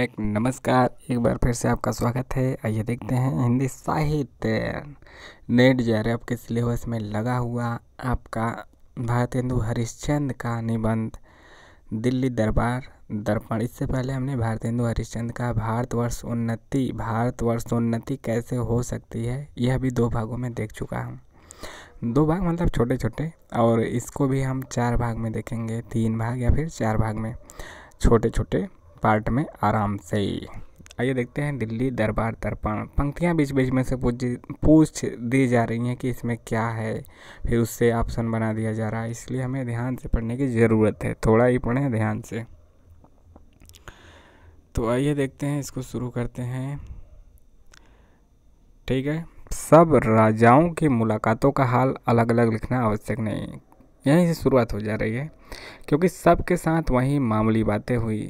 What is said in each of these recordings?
एक नमस्कार एक बार फिर से आपका स्वागत है आइए देखते हैं हिंदी साहित्य नेट जे आर के सिलेबस में लगा हुआ आपका भारत हिंदु हरिश्चंद का निबंध दिल्ली दरबार दर्पण इससे पहले हमने भारत हिंदु हरिश्चंद का भारतवर्ष उन्नति भारतवर्ष उन्नति कैसे हो सकती है यह भी दो भागों में देख चुका हूँ दो भाग मतलब छोटे छोटे और इसको भी हम चार भाग में देखेंगे तीन भाग या फिर चार भाग में छोटे छोटे पार्ट में आराम से आइए देखते हैं दिल्ली दरबार दर्पण पंक्तियाँ बीच बीच में से पूछ पूछ दी जा रही हैं कि इसमें क्या है फिर उससे ऑप्शन बना दिया जा रहा है इसलिए हमें ध्यान से पढ़ने की ज़रूरत है थोड़ा ही पढ़ें ध्यान से तो आइए देखते हैं इसको शुरू करते हैं ठीक है सब राजाओं की मुलाकातों का हाल अलग अलग लिखना आवश्यक नहीं यहीं से शुरुआत हो जा रही है क्योंकि सबके साथ वही मामूली बातें हुई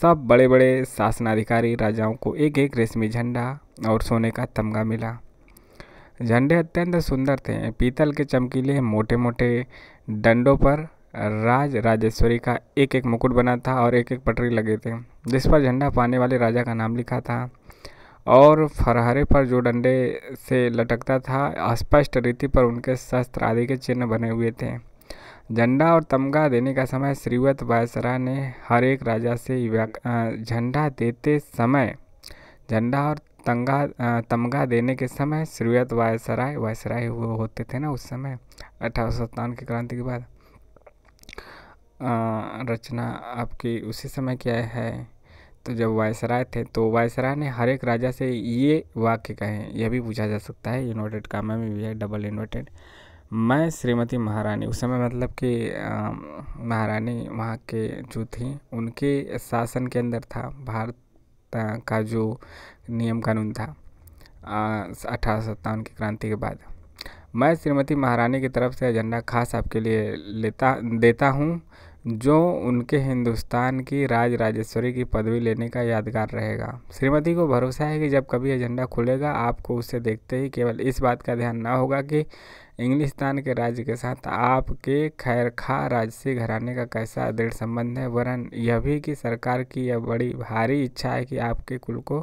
सब बड़े बड़े शासनाधिकारी राजाओं को एक एक रेशमी झंडा और सोने का तमगा मिला झंडे अत्यंत सुंदर थे पीतल के चमकीले मोटे मोटे डंडों पर राज राजेश्वरी का एक एक मुकुट बना था और एक एक पटरी लगे थे जिस पर झंडा पाने वाले राजा का नाम लिखा था और फरहरे पर जो डंडे से लटकता था अस्पष्ट रीति पर उनके शस्त्र आदि के चिन्ह बने हुए थे झंडा और तमगा देने का समय श्रीवत वायसरा ने हर एक राजा से झंडा देते समय झंडा और तंगा तमगा देने के समय श्रीवत वायसराय वायसराय वो होते थे ना उस समय अठारह सौ की क्रांति के बाद रचना आपकी उसी समय क्या है तो जब वायसराय थे तो वायसराय ने हर एक राजा से ये वाक्य कहे यह भी पूछा जा सकता है इन्वर्टेड कामा में भी है डबल इन्वर्टेड मैं श्रीमती महारानी उस समय मतलब कि महारानी वहाँ के जो थी उनके शासन के अंदर था भारत का जो नियम कानून था अठारह सत्तावन की क्रांति के बाद मैं श्रीमती महारानी की तरफ से एजेंडा खास आपके लिए लेता देता हूँ जो उनके हिंदुस्तान की राज राजेश्वरी की पदवी लेने का यादगार रहेगा श्रीमती को भरोसा है कि जब कभी एजेंडा खुलेगा आपको उसे देखते ही केवल इस बात का ध्यान ना होगा कि इंग्लिस्तान के राज्य के साथ आपके खैरखा राजसी घराने का कैसा दृढ़ संबंध है वरन यह भी कि सरकार की यह बड़ी भारी इच्छा है कि आपके कुल को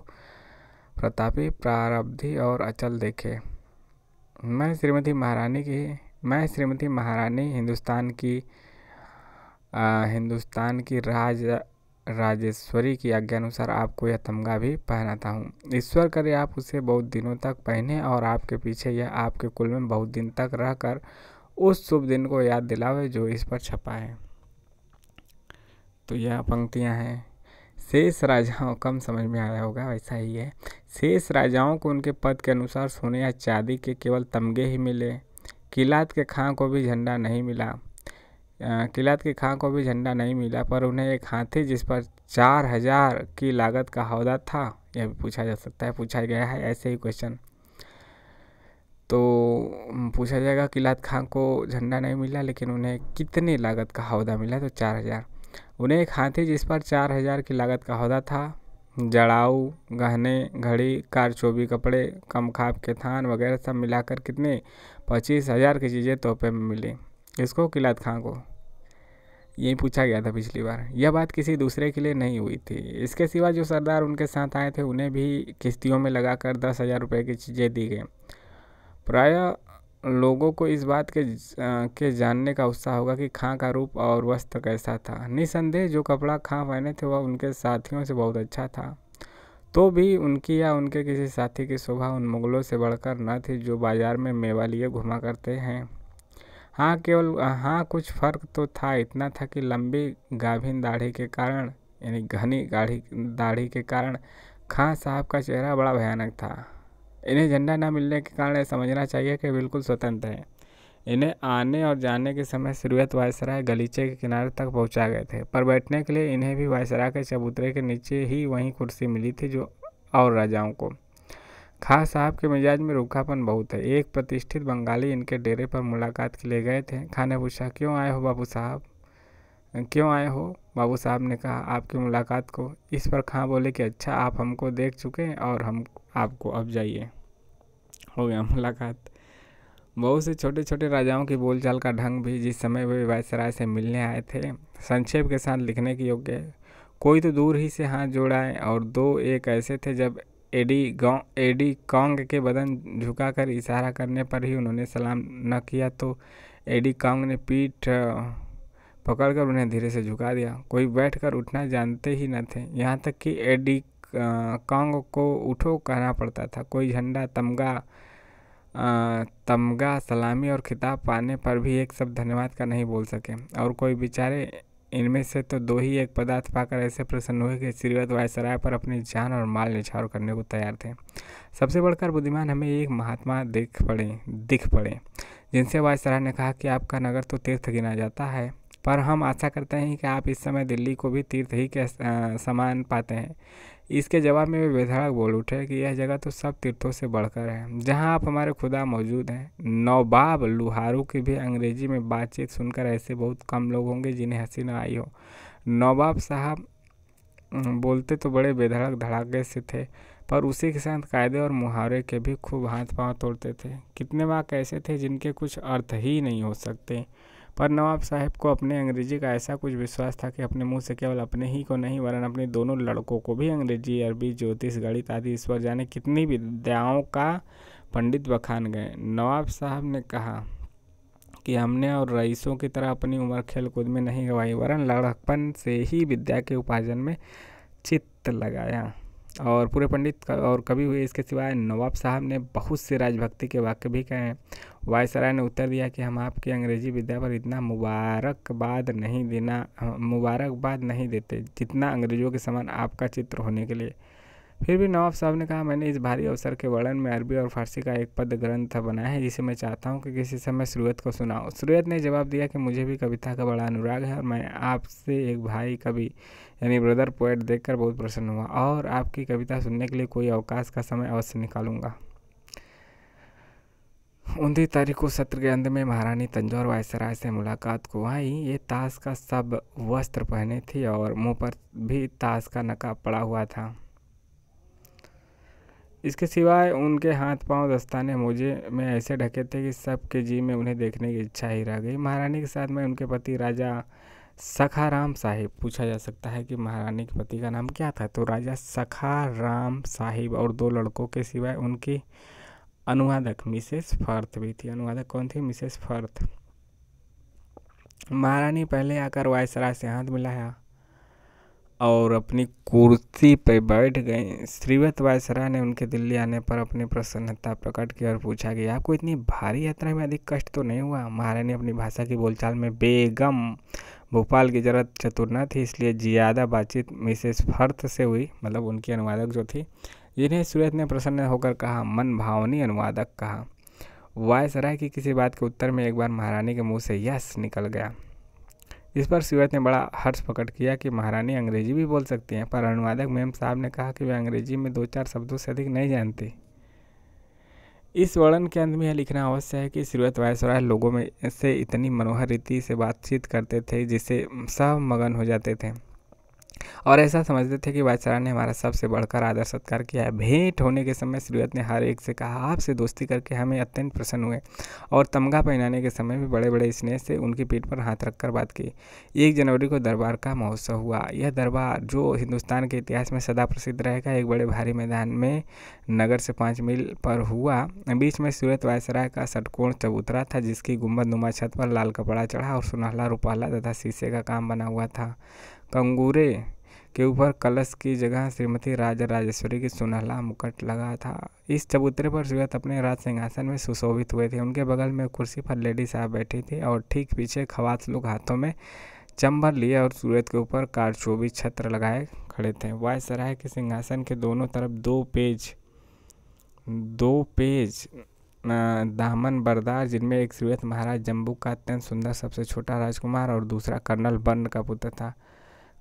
प्रतापी प्रारब्धि और अचल देखे मैं श्रीमती महारानी की मैं श्रीमती महारानी हिंदुस्तान की आ, हिंदुस्तान की राज राजेश्वरी की आज्ञा अनुसार आपको यह तमगा भी पहनाता हूँ ईश्वर करे आप उसे बहुत दिनों तक पहने और आपके पीछे यह आपके कुल में बहुत दिन तक रहकर उस शुभ दिन को याद दिलावे जो इस पर छपा है तो यह पंक्तियाँ हैं शेष राजाओं कम समझ में आया होगा वैसा ही है शेष राजाओं को उनके पद के अनुसार सोने या चांदी के केवल तमगे ही मिले किलात के खां को भी झंडा नहीं मिला किलात के खां को भी झंडा नहीं मिला पर उन्हें एक हाथी जिस पर चार हजार की लागत का हौदा था यह भी पूछा जा सकता है पूछा गया है ऐसे ही क्वेश्चन तो पूछा जाएगा किलात खां को झंडा नहीं मिला लेकिन उन्हें कितनी लागत का हौदा मिला तो चार हजार उन्हें एक हाथी जिस पर चार हजार की लागत का हौदा था जड़ाऊ गहने घड़ी चोबी कपड़े कम खाप के थान वगैरह सब मिलाकर कितने पच्चीस हज़ार की चीज़ें तोहफे में मिली इसको किलात खां को यही पूछा गया था पिछली बार यह बात किसी दूसरे के लिए नहीं हुई थी इसके सिवा जो सरदार उनके साथ आए थे उन्हें भी किस्तियों में लगाकर दस हज़ार रुपये की चीज़ें दी गई प्राय लोगों को इस बात के के जानने का उत्साह होगा कि खां का रूप और वस्त्र कैसा था निसंदेह जो कपड़ा खां पहने थे वह उनके साथियों से बहुत अच्छा था तो भी उनकी या उनके किसी साथी की शोभा उन मुगलों से बढ़कर न थी जो बाजार में मेवा लिए घुमा करते हैं हाँ केवल हाँ कुछ फ़र्क तो था इतना था कि लंबी गाभिन दाढ़ी के कारण यानी घनी गाढ़ी दाढ़ी के कारण खां साहब का चेहरा बड़ा भयानक था इन्हें झंडा न मिलने के कारण समझना चाहिए कि बिल्कुल स्वतंत्र हैं इन्हें आने और जाने के समय शुरुआत वायसराय गलीचे के किनारे तक पहुंचा गए थे पर बैठने के लिए इन्हें भी वायसराय के चबूतरे के नीचे ही वहीं कुर्सी मिली थी जो और राजाओं को खां साहब के मिजाज में रूखापन बहुत है एक प्रतिष्ठित बंगाली इनके डेरे पर मुलाकात के लिए गए थे खां ने पूछा क्यों आए हो बाबू साहब क्यों आए हो बाबू साहब ने कहा आपकी मुलाकात को इस पर खां बोले कि अच्छा आप हमको देख चुके हैं और हम आपको अब जाइए हो गया मुलाकात बहुत से छोटे छोटे राजाओं की बोलचाल का ढंग भी जिस समय वे वायसराय से मिलने आए थे संक्षेप के साथ लिखने के योग्य कोई तो दूर ही से हाथ जोड़ाए और दो एक ऐसे थे जब एडी गॉ एडी कॉन्ग के बदन झुकाकर इशारा करने पर ही उन्होंने सलाम न किया तो एडी कॉन्ग ने पीठ पकड़कर उन्हें धीरे से झुका दिया कोई बैठकर उठना जानते ही न थे यहाँ तक कि एडी कॉन्ग को उठो कहना पड़ता था कोई झंडा तमगा तमगा सलामी और खिताब पाने पर भी एक शब्द धन्यवाद का नहीं बोल सके और कोई बेचारे इनमें से तो दो ही एक पदार्थ पाकर ऐसे प्रसन्न हुए कि श्रीवत वायसराय पर अपनी जान और माल निछावर करने को तैयार थे सबसे बढ़कर बुद्धिमान हमें एक महात्मा दिख पड़े दिख पड़े जिनसे वायसराय ने कहा कि आपका नगर तो तीर्थ गिना जाता है पर हम आशा करते हैं कि आप इस समय दिल्ली को भी तीर्थ ही के समान पाते हैं इसके जवाब में वे विधायक बोल उठे कि यह जगह तो सब तीर्थों से बढ़कर है जहाँ आप हमारे खुदा मौजूद हैं नौबाब लुहारू की भी अंग्रेजी में बातचीत सुनकर ऐसे बहुत कम लोग होंगे जिन्हें हंसी न आई हो नौबाब साहब बोलते तो बड़े बेधड़क धड़ाके से थे पर उसी के साथ कायदे और मुहावरे के भी खूब हाथ पांव तोड़ते थे कितने वाक ऐसे थे जिनके कुछ अर्थ ही नहीं हो सकते पर नवाब साहब को अपने अंग्रेजी का ऐसा कुछ विश्वास था कि अपने मुंह से केवल अपने ही को नहीं वरन अपने दोनों लड़कों को भी अंग्रेजी अरबी ज्योतिष गणित आदि इस पर जाने कितनी विद्याओं का पंडित बखान गए नवाब साहब ने कहा कि हमने और रईसों की तरह अपनी उम्र खेलकूद में नहीं गंवाई वरन लड़कपन से ही विद्या के उपार्जन में चित्त लगाया और पूरे पंडित और कवि हुए इसके सिवाय नवाब साहब ने बहुत से राजभक्ति के वाक्य भी कहे हैं वायसराय ने उत्तर दिया कि हम आपके अंग्रेजी विद्या पर इतना मुबारकबाद नहीं देना मुबारकबाद नहीं देते जितना अंग्रेज़ों के समान आपका चित्र होने के लिए फिर भी नवाब साहब ने कहा मैंने इस भारी अवसर के वर्णन में अरबी और फारसी का एक पद ग्रंथ बनाया है जिसे मैं चाहता हूँ कि किसी समय सूरत को सुनाऊँ सूरत ने जवाब दिया कि मुझे भी कविता का बड़ा अनुराग है और मैं आपसे एक भाई कवि यानी ब्रदर पोएट देखकर बहुत प्रसन्न हुआ और आपकी कविता सुनने के लिए कोई अवकाश का समय अवश्य निकालूंगा उनतीस तारीख को सत्र के अंत में महारानी तंजौर वायसराय से मुलाकात को आई ये ताश का सब वस्त्र पहने थी और मुंह पर भी ताश का नकाब पड़ा हुआ था इसके सिवाय उनके हाथ पांव दस्ताने मोजे में ऐसे ढके थे कि सबके जी में उन्हें देखने की इच्छा ही रह गई महारानी के साथ में उनके पति राजा सखाराम साहिब पूछा जा सकता है कि महारानी के पति का नाम क्या था तो राजा सखाराम साहिब और दो लड़कों के सिवाय उनकी अनुवादक मिसेस फर्थ भी थी अनुवादक कौन थी मिसेस फर्थ महारानी पहले आकर वायसराय से हाथ मिलाया और अपनी कुर्सी पर बैठ गए श्रीवत वायसराय ने उनके दिल्ली आने पर अपनी प्रसन्नता प्रकट की और पूछा कि आपको इतनी भारी यात्रा में अधिक कष्ट तो नहीं हुआ महारानी अपनी भाषा की बोलचाल में बेगम भोपाल की जरूरत चतुरना थी इसलिए ज़्यादा बातचीत मिसेस फर्थ से हुई मतलब उनकी अनुवादक जो थी जिन्हें सूरज ने प्रसन्न होकर कहा मन भावनी अनुवादक कहा वायसराय की किसी बात के उत्तर में एक बार महारानी के मुंह से यस निकल गया इस पर सूरज ने बड़ा हर्ष प्रकट किया कि महारानी अंग्रेजी भी बोल सकती हैं पर अनुवादक मेम साहब ने कहा कि वे अंग्रेजी में दो चार शब्दों से अधिक नहीं जानते इस वर्णन के अंत में यह लिखना अवश्य है कि सूरत वायसराय लोगों में से इतनी मनोहर रीति से बातचीत करते थे जिससे सब मगन हो जाते थे और ऐसा समझते थे कि वायसराय ने हमारा सबसे बढ़कर आदर सत्कार किया है भेंट होने के समय श्रीवत ने हर एक से कहा आपसे दोस्ती करके हमें अत्यंत प्रसन्न हुए और तमगा पहनाने के समय भी बड़े बड़े स्नेह से उनकी पीठ पर हाथ रखकर बात की एक जनवरी को दरबार का महोत्सव हुआ यह दरबार जो हिंदुस्तान के इतिहास में सदा प्रसिद्ध रहेगा एक बड़े भारी मैदान में नगर से पाँच मील पर हुआ बीच में सूरत वायसराय का षटकोण चबूतरा था जिसकी गुम्बद नुमा छत पर लाल कपड़ा चढ़ा और सुनहला रूपाला तथा शीशे का काम बना हुआ था कंगूरे के ऊपर कलश की जगह श्रीमती राजा राजेश्वरी की सुनहला मुकुट लगा था इस चबूतरे पर श्रीवत अपने राज सिंहासन में सुशोभित हुए थे उनके बगल में कुर्सी पर लेडी साहब बैठी थी और ठीक पीछे खवास लोग हाथों में चंबर लिए और सूरत के ऊपर कारचोबी छत्र लगाए खड़े थे वायसराय के सिंहासन के दोनों तरफ दो पेज दो पेज दामन बरदार जिनमें एक श्रीवत महाराज जम्बू का अत्यंत सुंदर सबसे छोटा राजकुमार और दूसरा कर्नल बर्न का पुत्र था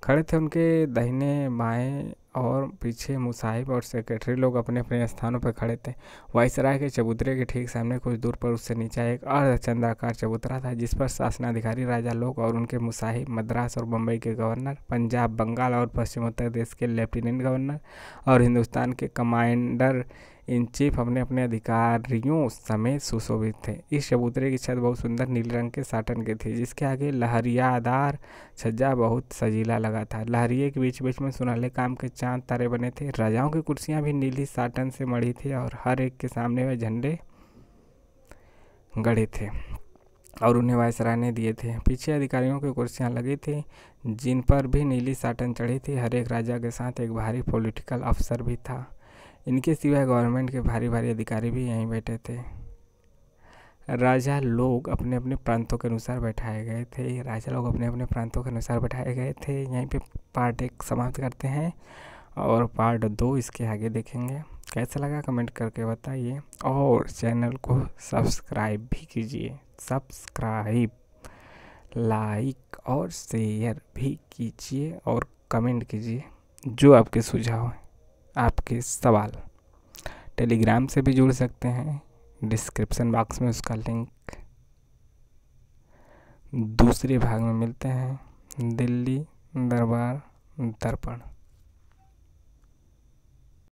खड़े थे उनके दाहिने बाएँ और पीछे मुसाहिब और सेक्रेटरी लोग अपने अपने स्थानों पर खड़े थे वाइसराय के चबूतरे के ठीक सामने कुछ दूर पर उससे नीचे एक अर्धचंद्राकार चबूतरा था जिस पर शासनाधिकारी राजा लोग और उनके मुसाहिब मद्रास और बम्बई के गवर्नर पंजाब बंगाल और पश्चिम उत्तर प्रदेश के लेफ्टिनेंट गवर्नर और हिंदुस्तान के कमांडर इन चीफ अपने अपने अधिकारियों समेत सुशोभित थे इस चबूतरे की छत बहुत सुंदर नीले रंग के साटन के थी जिसके आगे लहरियादार छज्जा बहुत सजीला लगा था लहरिए के बीच बीच में सुनहले काम के चांद तारे बने थे राजाओं की कुर्सियाँ भी नीली साटन से मड़ी थी और हर एक के सामने वे झंडे गढ़े थे और उन्हें वायसराने दिए थे पीछे अधिकारियों की कुर्सियाँ लगी थी जिन पर भी नीली साटन चढ़ी थी हर एक राजा के साथ एक भारी पॉलिटिकल अफसर भी था इनके सिवा गवर्नमेंट के भारी भारी अधिकारी भी यहीं बैठे थे राजा लोग अपने अपने प्रांतों के अनुसार बैठाए गए थे राजा लोग अपने अपने प्रांतों के अनुसार बैठाए गए थे यहीं पे पार्ट एक समाप्त करते हैं और पार्ट दो इसके आगे देखेंगे कैसा लगा कमेंट करके बताइए और चैनल को सब्सक्राइब भी कीजिए सब्सक्राइब लाइक और शेयर भी कीजिए और कमेंट कीजिए जो आपके सुझाव हैं आपके सवाल टेलीग्राम से भी जुड़ सकते हैं डिस्क्रिप्शन बॉक्स में उसका लिंक दूसरे भाग में मिलते हैं दिल्ली दरबार दर्पण